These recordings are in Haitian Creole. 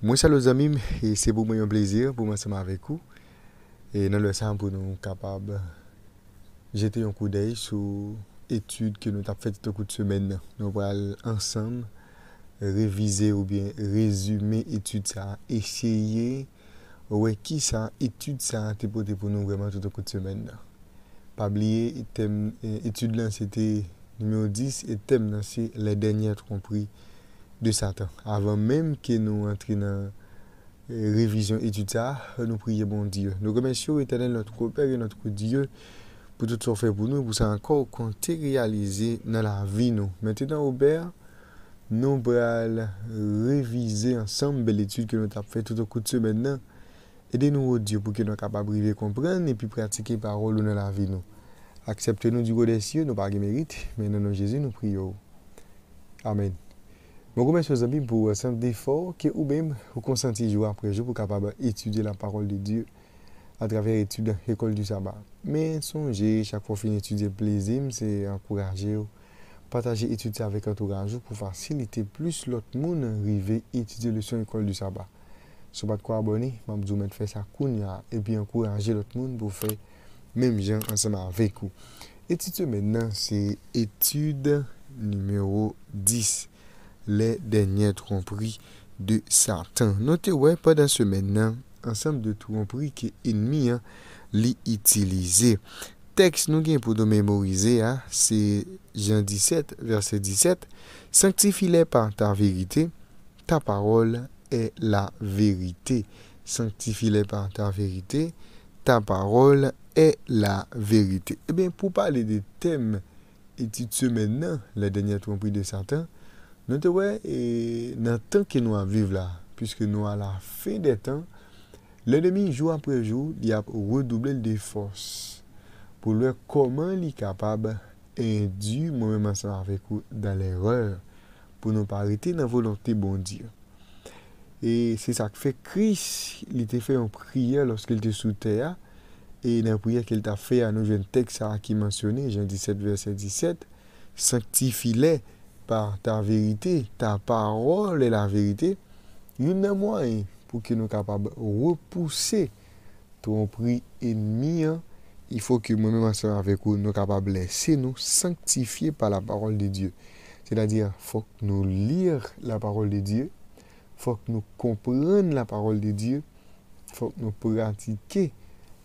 Mwen sa lo zamim e se pou mwen yon plezir pou mwen seman avèkou. E nan le san pou nou kapab jete yon koudej sou etude ke nou tap fète touto koude semen nan. Nou wè al ansam revize ou bien rezume etude sa. Echeye wè ki sa etude sa te potè pou nou vèman touto koude semen nan. Pabliye etude lan se te numèo 10 eteme lan se la denye atompri. de Satan. Avant même que nous entrions dans la révision étude, nous prions bon Dieu. Nous remercions l'Éternel, notre Père et notre Dieu pour tout ce fait pour nous, pour ça encore compter réaliser dans la vie nous. Maintenant, Père, nous allons réviser ensemble l'étude que nous avons fait tout au cours de ce Aidez-nous, oh Dieu, pour que nous soyons capables de comprendre et puis pratiquer la parole dans la vie. Nous. Acceptez-nous du côté des cieux, nous pas de mérite, mais dans Jésus, nous prions. Amen. Mwen bon, koumen euh, sou zabi pou san dey fo ke ou bem ou konsanti jou apre jou pou kapab etudye la parol de Diyo atraver etudye ekol du Saba. Men sonje, chak pou fin etudye plezim, se ankouraje ou pataje etudye avek antouraj ou pou fasilite plus lot moun rive etudye le son ekol du Saba. Sou bat kwa aboni, mwen mwen fes akoun ya epi ankouraje lot moun pou fe mem jan ansama vek ou. Etudye men nan se etudye numero 10. les dernières tromperies de Satan. Notez, ouais, pendant ce maintenant, hein, ensemble de tromperies qui l'ennemi hein, l'utiliser. Texte nous gain pour nous mémoriser, hein, c'est Jean 17, verset 17. Sanctifie-les par ta vérité, ta parole est la vérité. Sanctifie-les par ta vérité, ta parole est la vérité. Eh bien, pour parler des thèmes et ce maintenant, hein, les dernières tromperies de Satan, Nou te wè, e, nan tan ke nou aviv la, pwiske nou ala fe detan, le demi jou apre jou, li ap redouble l de fos, pou lwè koman li kapab, endu moumen masan avèk ou dan l erreur, pou nou parete nan volante bon diyo. E se sak fe kris, li te fe an priye loske l te soute ya, e nan priye ke l ta fe, an nou jen tek sarak ki mansyone, jen 17 verset 17, sanktifi le, par ta vérité, ta parole et la vérité, il y a un moyen pour que nous capables repousser ton prix ennemi. Hein. Il faut que moi-même, avec nous puissions laisser nous sanctifier par la parole de Dieu. C'est-à-dire, faut que nous lire la parole de Dieu, faut que nous comprenions la parole de Dieu, faut que nous pratiquions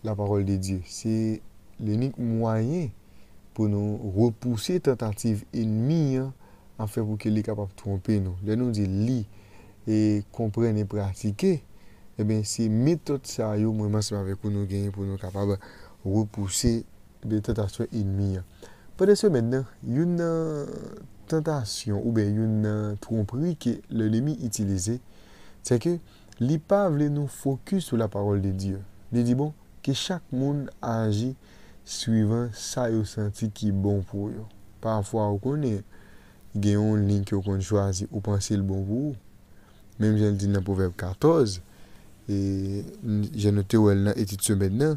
la parole de Dieu. C'est l'unique moyen pour nous repousser tentative ennemie. Hein en fait, pour qu'il soit capable de tromper nous. Lui, nous dit, lui, et et pratiquer et eh bien, c'est la méthode que nous avons pour nous capables repousser les tentations ennemies. Peut-être que maintenant, une euh, tentation ou bien une euh, tromperie que l'ennemi utilisait, c'est que lui ne voulait nous focus sur la parole de Dieu. Il dit, bon, que chaque monde agit suivant ce au senti qui bon pour lui. Parfois, on connaît gen yon link yo kon chwa zi ou pansi l bonvou mem jen di nan proverb 14 e jen note wèl nan eti tse bednan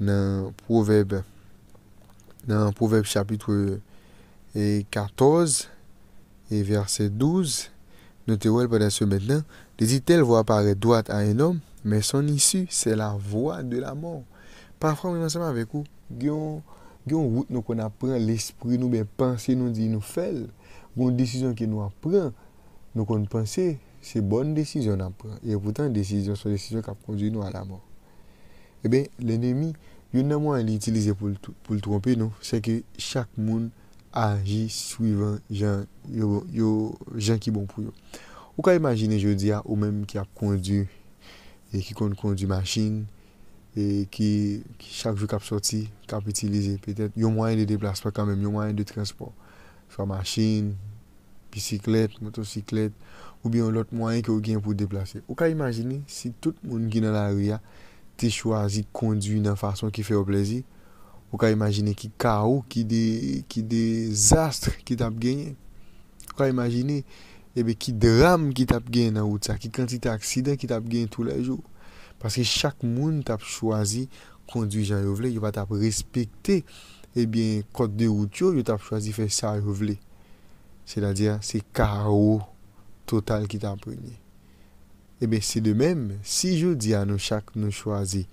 nan proverb nan proverb chapitre 14 e, e verse 12 note wèl padan tse bednan de di tel wèl apare doat an en om men son isi se la wèl de la mò pa fran mè nan seman vek ou gen yon wout nou kon apren l espri nou ben pansi nou di nou fèl une décision que nous apprend nous qu'on penser, c'est une bonne décision Et pourtant, décision, une décision qui conduit nous à la mort. Eh bien, l'ennemi, il y a utilisé pour, pour le tromper, nous. c'est que chaque monde agit suivant les gens qui sont bon pour eux. Vous pouvez imaginer, je dis, ou même qui a conduit, et qui compte conduire machine, et qui, chaque jour qui a sorti, qui utilisé, peut-être, il y moyen de déplacement quand même, un moyen de transport. Swa machin, pisiklet, motosiklet, ou biyon lot mwayen ki ou gen pou deplase. Ou ka imajine, si tout moun gen nan la ria, te chwazi kondui nan fason ki fe ou plezi, ou ka imajine ki karou, ki dezastre ki tap genye. Ou ka imajine, ebe eh ki dram ki tap gen nan woutsa, ki kantita aksidan ki tap genye tou la jou. Paske chak moun tap chwazi kondui jan yo vle, yo va tap respekte. Ebyen, eh kote de wout yo, yo tap chwazi fè sa yo vle. Se la diyan, se karo total ki tap renyen. Ebyen, se de men, si yo diyan nou chak nou chwazi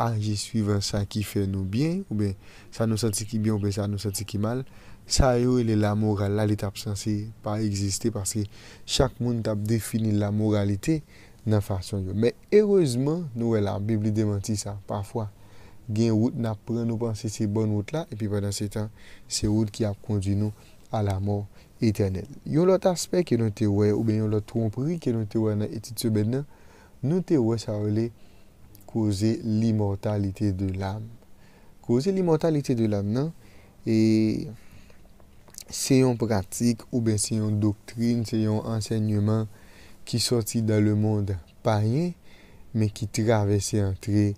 aji suivan sa ki fè nou byen, oubyen, sa nou santi ki byon, oubyen sa nou santi ki mal, sa yo ilè la moral, la li tap chansi pa egziste parce ki chak moun tap defini la moralite nan fason yo. Men, erozman, nou wè la, bibli demanti sa, pafwa. gen wout na pren nou panse se bon wout la epi padan se tan se wout ki ap kondi nou a la mou eternel yon lot aspek ke nou te wè ou ben yon lot trompri ke nou te wè nan etitse bed nan nou te wè sa wè kouze l'imortalite de l'am kouze l'imortalite de l'am nan e se yon pratik ou ben se yon doktrine se yon ansenyman ki soti dan le moun pa yon men ki travesse antre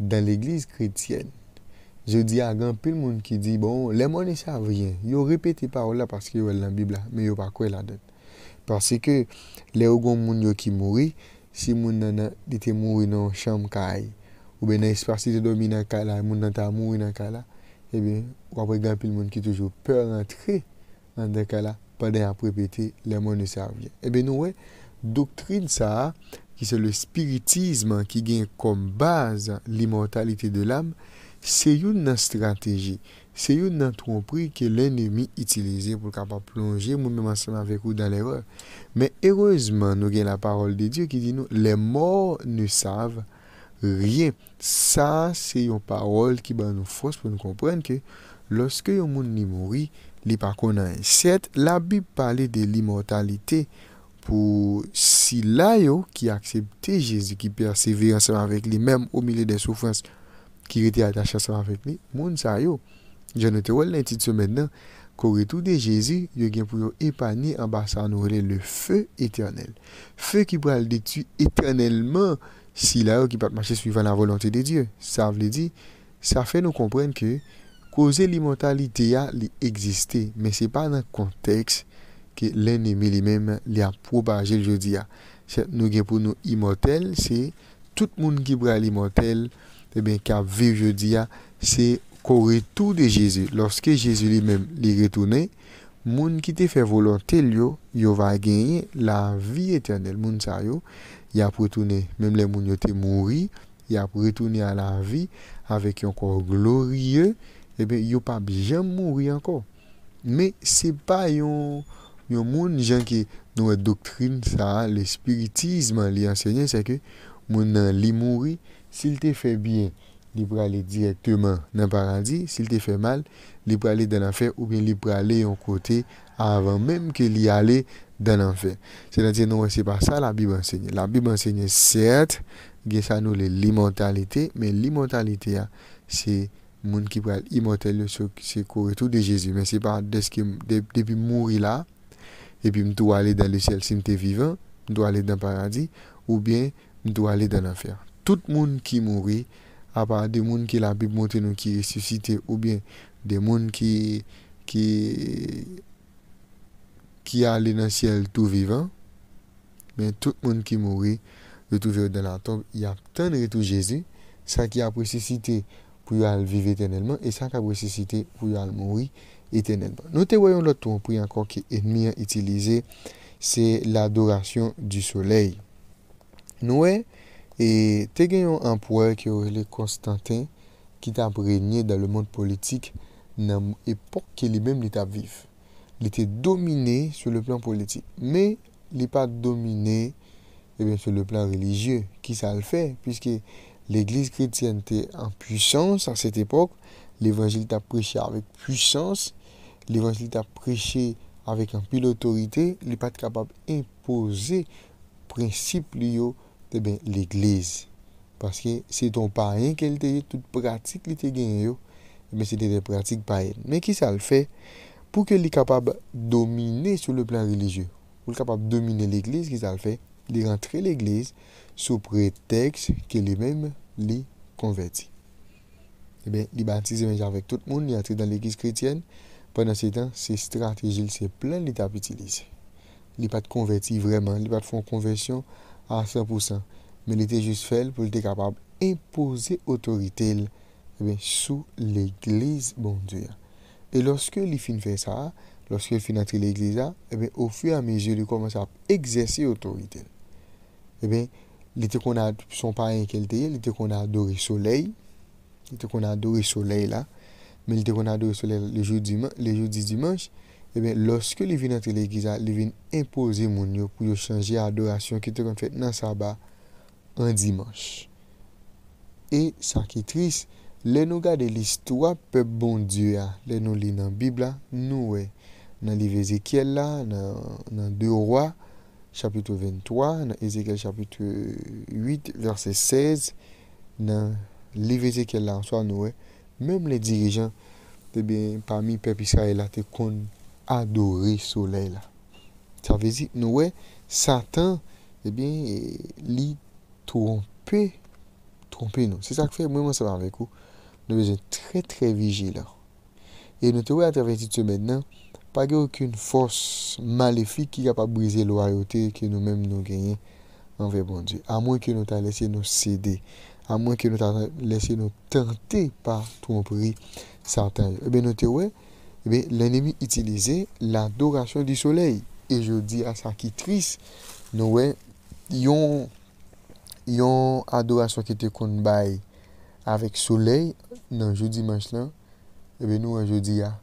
dans l'église chrétienne, je dis à grand pile monde qui dit bon, les monnaies savent rien. Ils répété parole là parce qu'ils ont la Bible mais ils pas quoi la donne. Parce que les gens qui mourent, si les gens qui mourent dans chambre ou bien dans l'espace de dormi dans caille, les gens dans la chambre, eh bien, ou après grand pile monde qui toujours peur d'entrer dans la chambre, pendant à répéter les monnaies savent rien. Eh bien nous doctrine ça ki se le spiritisme ki gen kom base li mortalite de l'am, se yon nan strategi, se yon nan trompri ke l'enemi itilize pou kapap plonge, moun menmanseman vek ou dan l'erreur. Men, erozman nou gen la parol de Diyo ki di nou, le mor nou sav rien. Sa, se yon parol ki ban nou fos pou nou komprenke, loske yon moun ni mouri, li pa konan. Sèt, la bib pale de li mortalite, pou si la yo ki aksepte Jezu ki persevere anseman vek li menm ou mile den soufrans ki rete atache anseman vek li, moun sa yo. Je ne te wol nan titso mennen kore tou de Jezu, yo gen pou yo epani an basan nou re le fe eternel. Fe ki bral de tu eternelman si la yo ki pat mache suivan la volante de Diyo. Sa vle di, sa fe nou komprenn ke, koze li mentalite ya li egziste, men se pa nan konteks ki lè nèmi li mèm li ap probaje jè di ya. Chè nou gen pou nou imotel, se tout moun ki bra eh li imotel, te ben ki ap viv jè di ya, se kore tou de jèzu. Lorske jèzu li mèm li retounen, moun ki te fè volantel yo, yo va genye la vi etenel. Moun sa yo, ya prétounen. Mèm le moun yo te mouri, ya prétounen a la vi, avèk yon kor glorie, te eh ben yo pa bi jèm mouri anko. Mè se pa yon Yon moun jen ki nou e doktrine sa, le spiritizman li enseigne, se ke moun nan li mouri, sil te fe bien, li prale direktyman nan paradis, sil te fe mal, li prale dan anfer, ou bien li prale yon kote, avan menm ke li ale dan anfer. Se nan tiye nou, se pa sa la bib enseigne. La bib enseigne cert, ge sa nou le li mentalite, men li mentalite ya, se moun ki prale imotel, se kore tou de jesu, men se pa de bi mouri la, et puis je dois aller dans le ciel si je vivant, je dois aller dans le paradis, ou bien je dois aller dans l'enfer. Tout le monde qui mourit, à part des gens qui la Bible montre nous qui ressuscité, ou bien des gens qui, qui, qui allaient dans le ciel tout vivant, mais tout le monde qui mourit, retrouvé dans la tombe, il y a tant de retour Jésus, ça qui a ressuscité pou yo al vive etenelman, e sank ap resisite pou yo al mori etenelman. Nou te voyon lot ton priyankon ki enmi a itilize, se la adorasyon di soley. Nou we, e te genyon an pouwe ki yo rele Konstantin, ki ta pregne da le moun politik, nan epok ki li bem li ta vif. Li te domine sou le plan politik, me li pa domine, e ben sou le plan religye, ki sa l fe, pwiske, L'Eglise kretiyan te en pwishans an set epok, l'Evangelita preche avèk pwishans, l'Evangelita preche avèk an pil otorite, li pat kapab impose prinsip li yo te eh ben l'Eglise. Paske se ton paen ke l te yo, tout pratik li te gen yo, men se te de pratik paen. Men ki sa l fè, pou ke li kapab domine sou le plan religio, pou l kapab domine l'Eglise ki sa l fè, li rentre l'Eglise sou pretext ke li menm li konverti. E eh ben, li bantize menja vek tout moun, li rentre dan l'Eglise kretyen, pwennan se dan, se strategil se plen li tap itilise. Li pat konverti vreman, li pat fon konversyon a 100%, men li te jous fel pou li te kapab impose otorite l, e eh ben, sou l'Eglise bondu. E loske li fin fè sa, loske fin rentre l'Eglise a, e eh ben, ou fwe a meje li konvense ap egzese otorite l. e eh ben, li te kon a, son parayen ke li te ye, li te kon a adori soley li te kon a adori soley eh bon la men li te kon a adori soley la le jou di dimanche e ben, loske li vin entre le igiza, li vin impozi moun yo pou yo sanje adorasyon ki te kon fet nan sabba an dimanche e, sakitris, le nou ga de listoua pep bon die a le nou li nan bibla, nou we nan li vezikiel la nan de ouwa chapitre 23, dans Ézéchiel chapitre 8, verset 16, dans livre Ézéchiel là, soit nous, hein. même les dirigeants, eh bien, parmi le peuple Israël, te qu'on adoré le soleil là. Ça veut dire que nous, Satan, eh bien, il trompé, trompé nous. C'est ça que fait, moi, moi, ça avec vous. Nous devons être très, très vigilants. Et nous devons être à travers maintenant, hein, pa ge ou ki yon fos malefik ki yon pa breze lo ayote ki nou menm nou genyen anve bon di. A mwen ki nou ta lesye nou sede, a mwen ki nou ta lesye nou tante pa ton pri sartaj. Ebe nou te we, ebe l'enemi itilize l'adorasyon di soley. E je di a sa ki tris, nou we, yon adorasyon ki te konbay avek soley nan je di manch lan, ebe nou a je di a.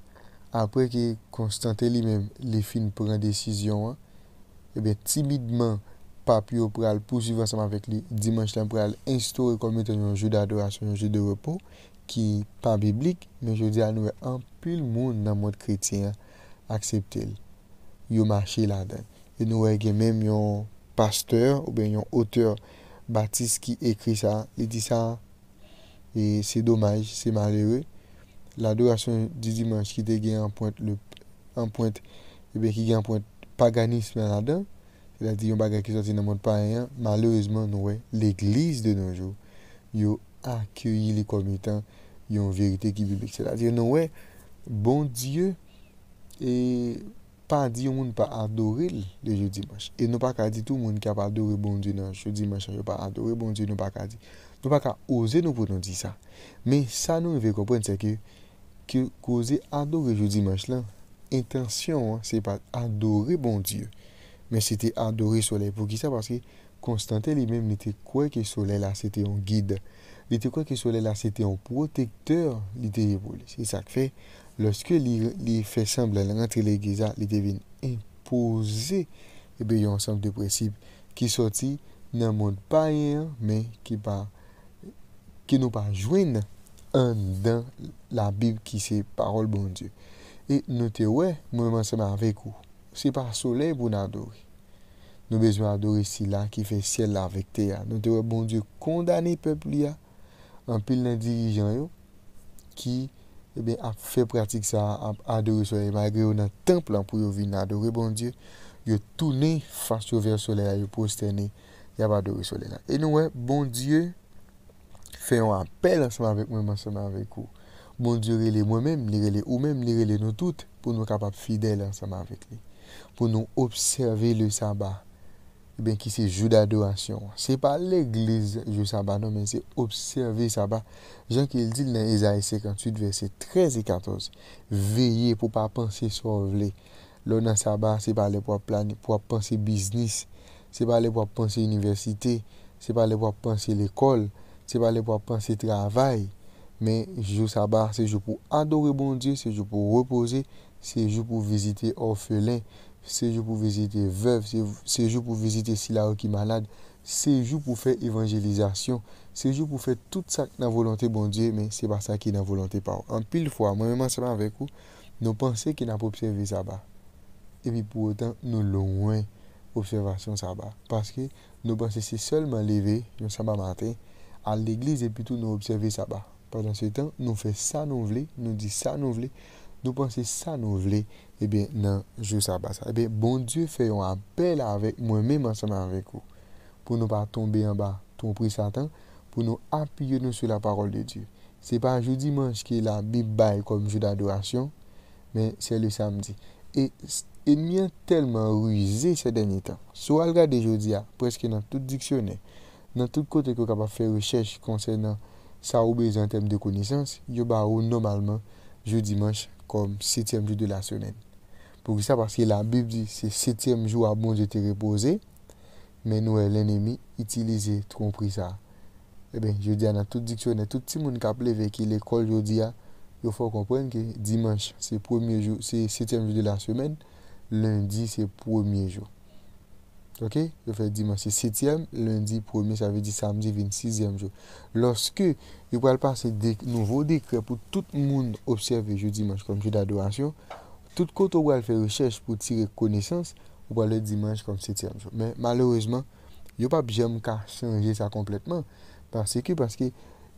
apre ki konstante li men, li fin pran desisyon an, ebe timidman papyo pral poujivansanman vek li, dimanj lan pral instore kon metan yon jou de adorasyon, yon jou de repou, ki pa biblik, men joudi an nou e anpil moun nan moun kretien akseptel. Yon manche la den. E nou e gen men yon pasteur, ou ben yon auteur, batis ki ekri sa, e di sa, e se domaj, se malere, l'adorasyon di Dimanche ki te gen yon point yon point yon eh point paganisme yon adan yon bagan ki sa ti nan moun payan malouzman nou we l'eglise de nou jou yon akyeyi li komitan yon verite ki bibik se la di nou we bon die e pa di yon moun pa adoril de jou Dimanche e nou pa ka di tou moun ki ap adoril bon die nan chou Dimanche nou pa ka oze nou pou nou di sa me sa nou ve kopwen se ke ki kouze adore. Jou di manch lan, intansyon, se pa adore bon dieu, men se te adore solel pou gisa paske konstante li men li te kouè ke solel la se te yon guide, li te kouè ke solel la se te yon protekteur li te yon polis. E sak fe, loske li fe semblè rentre le gisa, li devine impouze e pe yon semblè de presib ki soti nan moun pa yon men ki pa ki nou pa jwen an dan le la Bib ki se parol bon Diyo. E nou te wè, mwen manseman avekou, se pa soley pou nan adori. Nou bezwen adori si la ki fe siel la vek te ya. Nou te wè, bon Diyo kondani pepli ya, an pil nan dirijan yo, ki, e eh ben, ap fe pratik sa adori soley. Magre yo nan temple an pou yo vi nan adori, nou te wè, bon Diyo, yo toune fasyo vek soley la, yo postene, ya va adori soley la. E nou wè, bon Diyo, fe yon apel an seman avek mwen manseman avekou, Bondurile mwen men, lirele ou men, lirele nou tout Pou nou kapap fidel ansama vek li Pou nou observe le sabba eh Ben ki se jou d'adoasyon Se pa l'eglise jou sabba nan men Se observe sabba Jan ki el dil nan Ezae 58 verset 13 et 14 Veye pou pa panse sorvle Lò nan sabba se pa le pou a panse bisnis Se pa le pou a panse universite Se pa le pou a panse l'ekol Se pa le pou a panse travay Mais jou sabar, se jou pour adorer bon Diyo, c'est jou pour pour visiter jou pou vizite visiter pour visiter pour visiter vev, se jou pour visiter sila ou ki malade, c'est pour pour faire évangélisation, c'est jour pour faire tout sa volonté de bon Dieu mais Diyo, men se pa sa en pile volante moi ou. An pil fwa, mwen mwen seman vek ou, n'a pas observé nan pou puis sabar. E pi pou loin nou parce que sabar. Paske nou c'est seulement le leve, yon sabar l'église et puis tout nous observer ça sabar pendant ce temps, nous faisons ça nous voulons, nous disons ça nous voulons, nous pensons ça nous voulons, eh bien, non, je sais pas ça. Eh bien, bon Dieu fait un appel avec moi-même ensemble avec vous, pour ne pas tomber en bas, prix Satan, pour nous appuyer sur la parole de Dieu. Ce n'est pas jour dimanche qui la Bible comme jour d'adoration, mais c'est le samedi. Et y a tellement rusé ces derniers temps. Si vous regardez aujourd'hui, presque dans tout dictionnaire, dans tout côté que vous capable faire recherche concernant Sa ou bezan tem de kounisans, yo ba ou normalman Jou dimans konm setyem jou de la semen Pou vi sa, paske la bib di se setyem jou a bon jote repose Men nou e l'enemi, itilize tron pri sa E ben, yo di an a tout diksyon, an a tout timoun ka ple ve ki l'ekol yo di a Yo fò kompren ke dimans se setyem jou de la semen Lundi se promye jou Ok, yo fè dimanche 7 e lundi 1 ça sa veut dire samedi, 26 jour. Lorsque Lorske yo passer pase nouvo dekre pour tout monde observe le dimanche comme jour d'adoration, tout koto pral fè rechèche pour tirer connaissance connaissance pral le dimanche comme 7 e jour. Mais malheureusement, yo pa pas ka changer ça complètement. parce que parce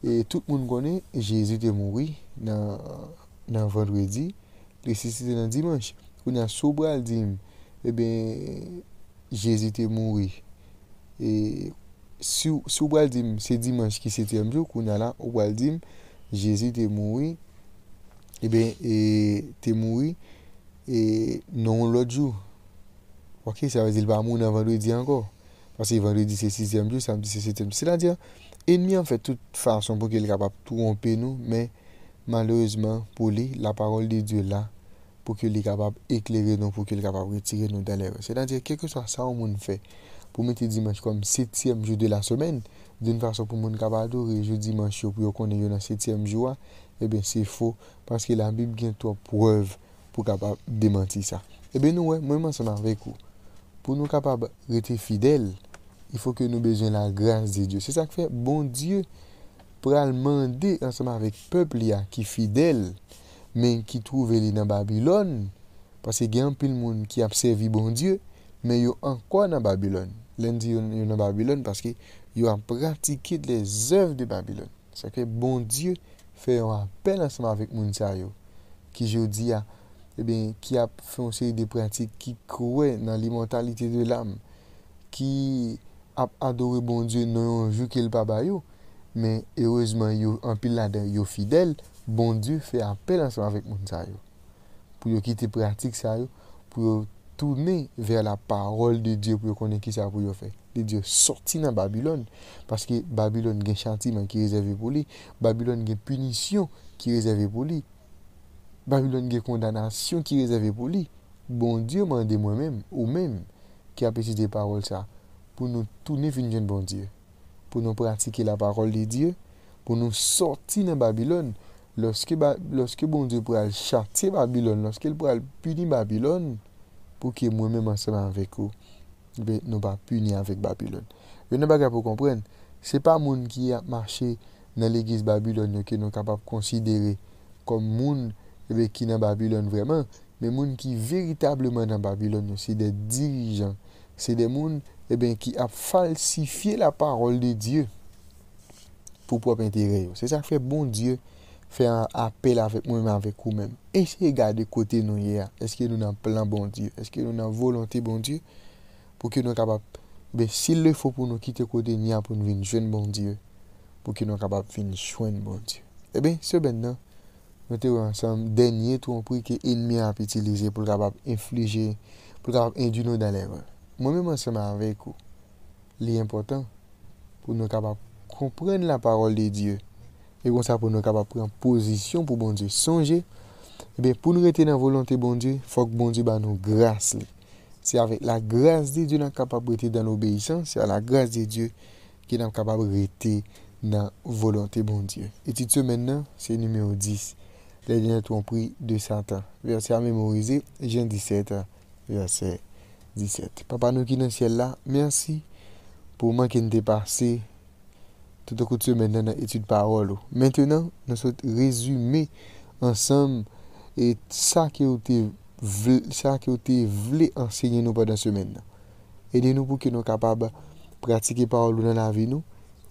le tout connaît konen, Jésus est mort dans nan vendredi, et nan dimansi, ou nan sou pral dim, e eh ben... Jezi te moui Si ou waldim Se dimanche ki setemjou Kou na la ou waldim Jezi te moui eh E ben te moui e, Non l'otjou Ok, sa wazil ba moun avan rwedi anko Pase avan rwedi se setemjou Se la di an Enmi an fe tout fason pou ke li kapap Tou rompe nou Men malouzman pou li la parol di die la pou ke li kabab ekleri nou, pou ke li kabab retire nou dalè. Se dan dire, keke sa sa ou moun fè, pou meti dimanche kom 7e jou de la semen, din fason pou moun kabadou rejou dimanche ou pou yo konen yon an 7e jou a, e eh ben se fò, paske la Bib gen to preuve pou kabab demanti sa. E eh ben nou, mwen mwen seman vekou, pou nou kabab rete fidèl, i fò ke nou bejen la grase de Diyo. Se sa kfe, bon Diyo pral mande, an seman vek pepl ya ki fidèl, men ki trouve li nan Babilon, pase gen apil moun ki ap sevi bon Diyo, men yo an kwa nan Babilon. Len di yo nan Babilon, paske yo ap pratike de les ev de Babilon. Seke, bon Diyo fe yon apel anseman avik moun sa yo, ki jo di ya, e ben, ki ap fonse de pratik, ki kowe nan li mentalite de l'am, ki ap adore bon Diyo, nou yon jou ke l'baba yo, men, e rozman, yo an pil la den yo fidel, bon Dieu fait appel ensemble avec mon Pour yo quitter pratique ça pour tourner vers la parole de Dieu pour yo connaître qui ça pour faire. De Dieu sorti dans Babylone parce que Babylone gen châtiment qui réservé pour lui, Babylone gen punition qui est réservé pour lui. Babylone gen condamnation qui est réservé pour lui. Bon Dieu m'a moi-même ou même qui a pété des paroles ça pour nous tourner vers jeune bon Dieu, pour nous pratiquer la parole de Dieu, pour nous sortir dans Babylone Lorsque bon Dieu pourra châtier Babylone, lorsque il pourra punir Babylone, pour que moi-même ensemble avec vous, eh nous ne pas punir avec Babylone. Vous ne comprendre, ce n'est pas monde qui a marché dans l'église Babylone qui nous capable de considérer comme un gens eh qui est dans Babylone vraiment, mais monde qui véritablement dans Babylone. C'est des dirigeants, c'est des gens eh qui ont falsifié la parole de Dieu pour pouvoir propre intérêt. C'est ça que fait bon Dieu. fè an apel avèk mwen mè avèk ou mèm. Ese e gade kote nou ye a, eske nou nan plan bon diyo, eske nou nan volonti bon diyo, pou ki nou kapap, be si lè fò pou nou kite kote ni a, pou nou vin jwen bon diyo, pou ki nou kapap vin jwen bon diyo. E eh ben, se ben nan, mwen te wè ansem denye tou anpoui ki enmi ap itilize pou kapap inflije, pou kapap indi nou dalè vè. Mwen mè mwen seman avèk ou, li important, pou nou kapap kompren la parol de diyo Et comme ça, pour nous capables prendre position pour bon Dieu songer, et eh bien pour nous rester dans la volonté de bon Dieu, il faut que bon Dieu nous grâce. C'est avec la grâce de Dieu nous est capable de dans l'obéissance, c'est à la grâce de Dieu qu'on est capable de rester dans la volonté de bon Dieu. Et cette maintenant c'est numéro 10. Les liens ont pris de Satan. Verset à mémoriser, Jean 17, verset 17. Papa, nous qui dans le ciel là, merci pour moi qui nous touta kouti semen nan etude parolo. Mwentenan, nan sot rezume ansam, e sa ki yo te vle enseynen nou padan semen nan. E denou pou ki nou kapab pratike parolo nan la vi nou,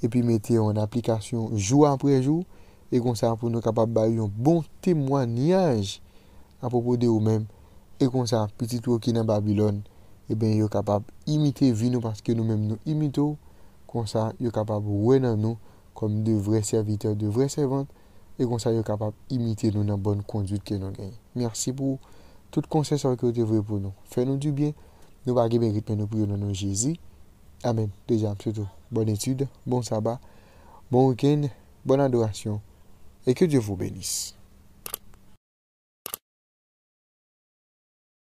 e pi mette yon aplikasyon jou apre jou, e kon sa pou nou kapab bay yon bon temwanyaj apopo de ou men, e kon sa, petit wokina Babylon, e ben yo kapab imite vi nou, paske nou men nou imite ou, Comme ça, ils sont capables de nous comme de vrais serviteurs, de vrais servantes. Et comme ça, ils sont capables d'imiter nous dans la bonne conduite que nous gagnons. Merci pour tout conseil que vous avez pour nous. Fais-nous du bien. Nous ne pouvons mérite, mais nous dans Jésus. Amen. Déjà, tout. bonne étude, bon sabbat, bon week-end, bonne adoration. Et que Dieu vous bénisse.